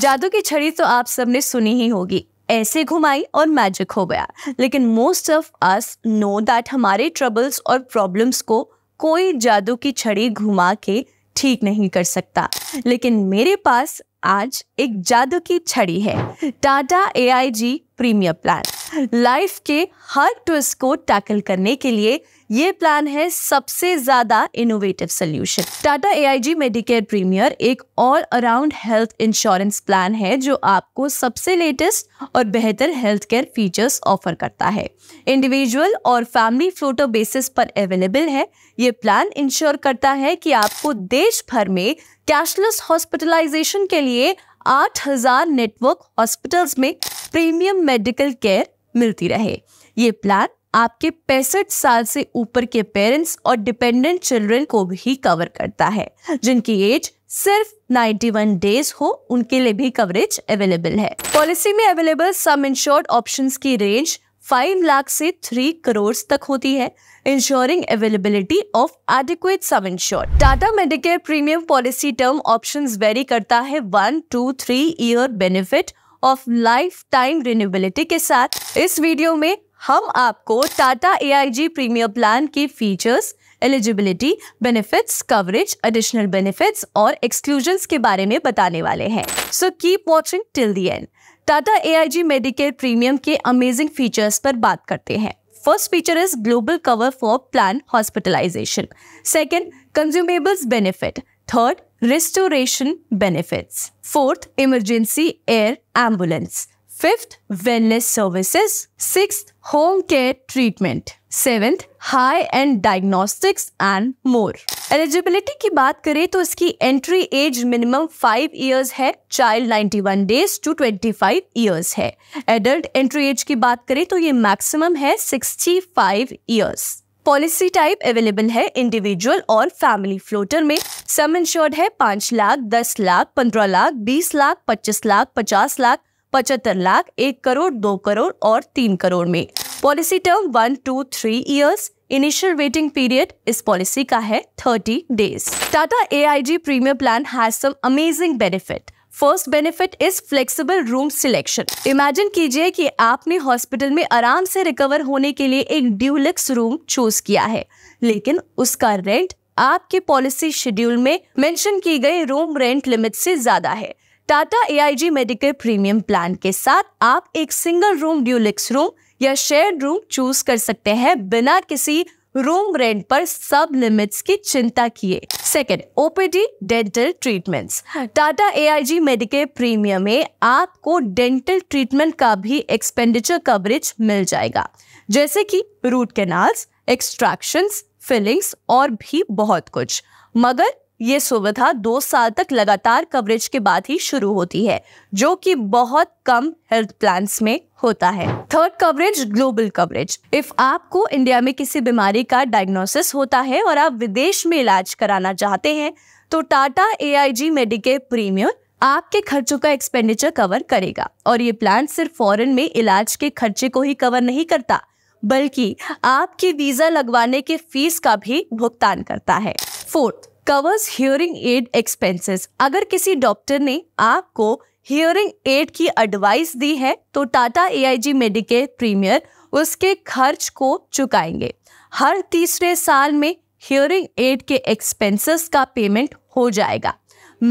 जादू की छड़ी तो आप सबने सुनी ही होगी ऐसे घुमाई और मैजिक हो गया लेकिन most of us know that हमारे ट्रबल्स और प्रॉब्लम्स को कोई जादू की छड़ी घुमा के ठीक नहीं कर सकता लेकिन मेरे पास आज एक जादू की छड़ी है Tata A I G premier plan life के हर ट्विस्ट को टैकल करने के लिए ये प्लान है सबसे ज्यादा innovative solution Tata AIG Medicare premier एक all around health insurance plan है जो आपको सबसे लेटेस्ट और बेहतर हेल्थ केयर फीचर्स ऑफर करता है इंडिविजुअल और फैमिली फ्लोटो बेसिस पर अवेलेबल है ये प्लान इंश्योर करता है कि आपको देश भर में कैशलेस हॉस्पिटलाइजेशन के लिए 8000 नेटवर्क हॉस्पिटल्स में प्रीमियम मेडिकल केयर मिलती रहे ये प्लान आपके पैंसठ साल से ऊपर के पेरेंट्स और डिपेंडेंट चिल्ड्रन को भी कवर करता है जिनकी एज सिर्फ 91 डेज हो उनके लिए भी कवरेज अवेलेबल है पॉलिसी में अवेलेबल सम इंश्योर्ड ऑप्शंस की रेंज फाइव लाख से थ्री करोड़ तक होती है insuring availability of adequate sum insure Tata Medicare premium policy term option vary करता है one two three year benefit of life time renewability के साथ इस वीडियो में हम आपको Tata A I G premium plan के features eligibility benefits coverage additional benefits और एक्सक्लूजन के बारे में बताने वाले हैं so keep watching till the end Tata A I G Medicare premium के अमेजिंग फीचर्स पर बात करते हैं first feature is global cover for plan hospitalisation second consumables benefit third restoration benefits fourth emergency air ambulance fifth wellness services six home care treatment seventh high end diagnostics and more eligibility की बात करें तो इसकी entry age minimum five years है child 91 days to 25 years है adult entry age की बात करें तो ये मैक्सिमम है 65 ईयर्स पॉलिसी टाइप अवेलेबल है इंडिविजुअल और फैमिली फ्लोटर में सम इंश्योर्ड है पांच लाख दस लाख पंद्रह लाख बीस लाख पच्चीस लाख पचास लाख पचहत्तर लाख एक करोड़ दो करोड़ और तीन करोड़ में policy term one two three years initial waiting period इस पॉलिसी का है 30 days Tata G premier plan has some amazing benefit first benefit is flexible room selection imagine कीजिए कि आपने हॉस्पिटल में आराम से रिकवर होने के लिए एक ड्यूलक्स रूम चूज किया है लेकिन उसका रेंट आपके पॉलिसी शेड्यूल में मेंशन की गई रूम रेंट लिमिट से ज्यादा है Tata AIG medical premium plan के साथ आप एक सिंगल रूम ड्यूलिक्स रूम या शेयर रूम चूज कर सकते हैं बिना किसी रूम रेंट पर सब लिमिट्स की चिंता किए second OPD dental treatments Tata A G medical premium में आपको डेंटल ट्रीटमेंट का भी एक्सपेंडिचर कवरेज मिल जाएगा जैसे कि रूट कैनाल्स एक्सट्रैक्शंस फिलिंग्स और भी बहुत कुछ मगर ये सुविधा दो साल तक लगातार कवरेज के बाद ही शुरू होती है जो कि बहुत कम हेल्थ प्लान्स में होता है third coverage global coverage if आपको इंडिया में किसी बीमारी का डायग्नोसिस होता है और आप विदेश में इलाज कराना चाहते हैं तो Tata A I G Medicare premium आपके खर्चों का एक्सपेंडिचर कवर करेगा और ये प्लान सिर्फ फॉरेन में इलाज के खर्चे को ही कवर नहीं करता बल्कि आपकी वीज़ा लगवाने के फीस का भी भुगतान करता है fourth covers hearing aid expenses अगर किसी डॉक्टर ने आपको हियरिंग एड की एडवाइस दी है तो Tata A I G Medicare premier उसके खर्च को चुकाएंगे हर तीसरे साल में हियरिंग एड के एक्सपेंसेस का पेमेंट हो जाएगा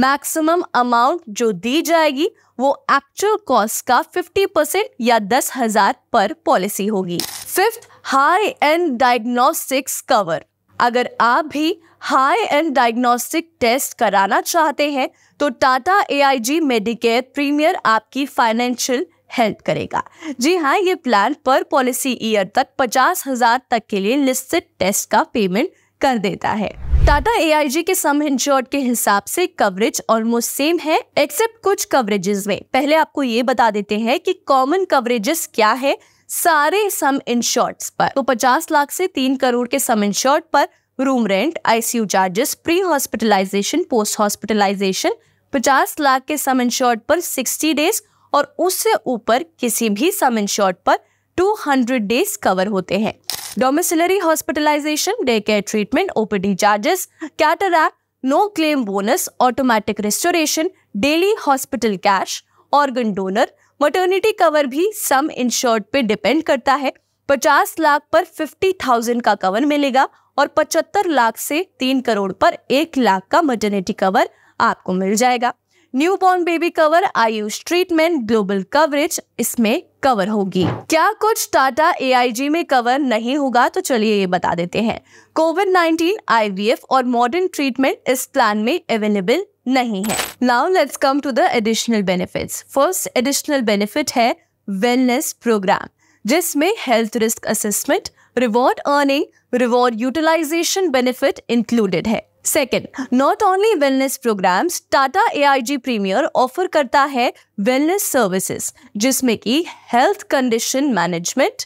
मैक्सिमम अमाउंट जो दी जाएगी वो एक्चुअल कॉस्ट का 50 परसेंट या दस हजार पर पॉलिसी होगी fifth high end diagnostics cover अगर आप भी हाई एंड डायग्नोस्टिक टेस्ट कराना चाहते हैं तो टाटा एआईजी मेडिकेयर प्रीमियर आपकी फाइनेंशियल हेल्प करेगा जी हाँ ये प्लान पर पॉलिसी ईयर तक पचास हजार तक के लिए लिस्टेड टेस्ट का पेमेंट कर देता है टाटा ए आई जी के सम इंश्योर्ड के हिसाब से कवरेज ऑलमोस्ट सेम है एक्सेप्ट कुछ कवरेजेस में पहले आपको ये बता देते हैं कि कॉमन कवरेजेस क्या है सारे सम इंश्योर्ट्स पर तो 50 लाख से 3 करोड़ के सम इंश्योर्ट पर room rent ICU charges pre hospitalisation post hospitalisation 50 lakh के सम इंश्योर्ट पर 60 डेज और उससे ऊपर किसी भी सम इंश्योर्ट पर 200 डेज कवर होते हैं domiciliary hospitalisation day care treatment OPD charges cataract no claim bonus automatic restoration daily hospital cash organ donor maternity cover भी सम इंश्योर्ड पे डिपेंड करता है 50 लाख पर 50,000 का कवर मिलेगा और 75 लाख से 3 करोड़ पर 1 लाख का मटर्निटी कवर आपको मिल जाएगा new born baby cover AYUSH treatment global coverage इसमें कवर होगी क्या कुछ टाटा ए में कवर नहीं होगा तो चलिए ये बता देते हैं कोविड 19 आईवीएफ और मॉडर्न ट्रीटमेंट इस प्लान में अवेलेबल नहीं है now let's come to the additional benefits first additional benefit है वेलनेस प्रोग्राम जिसमें health risk assessment reward earning reward utilisation benefit included है second not only wellness programmes Tata A I G premier offer करता है wellness services जिसमें कि health condition management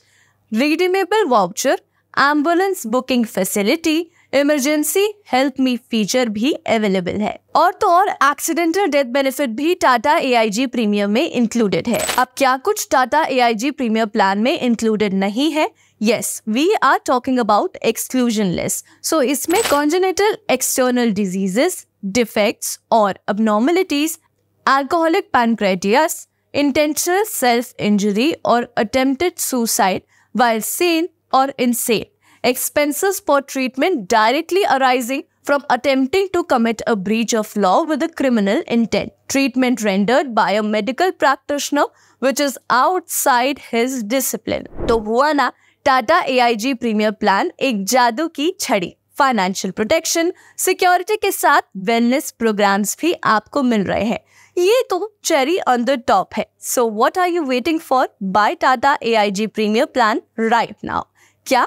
redeemable voucher ambulance booking facility emergency help me feature भी available है और तो और एक्सीडेंटल डेथ बेनिफिट भी Tata A I G premium में इंक्लूडेड है अब क्या कुछ Tata A I G premium plan में इंक्लूडेड नहीं है Yes, we are talking about exclusion list. So, इसमें congenital external diseases, defects or abnormalities, alcoholic pancreatitis, intentional self-injury or attempted suicide while sane or insane, expenses for treatment directly arising from attempting to commit a breach of law with a criminal intent, treatment rendered by a medical practitioner which is outside his discipline. So, हुआ ना Tata G premier plan एक जादू की छड़ी financial protection security के साथ wellness programmes भी आपको मिल रहे हैं ये तो चेरी ऑन द टॉप है so what are you waiting for buy Tata G premier plan right now क्या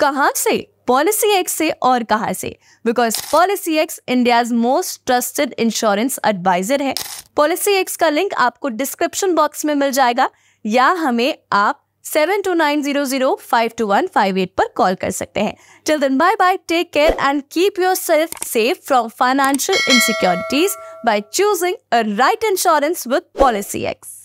कहाँ से पॉलिसी एक्स से और कहाँ से because policy X India's most trusted insurance adviser है पॉलिसी एक्स का लिंक आपको डिस्क्रिप्शन बॉक्स में मिल जाएगा या हमें आप seven two nine zero zero five two one five eight पर कॉल कर सकते हैं till then bye bye take care and keep yourself safe from financial insecurities choosing a right insurance with policy x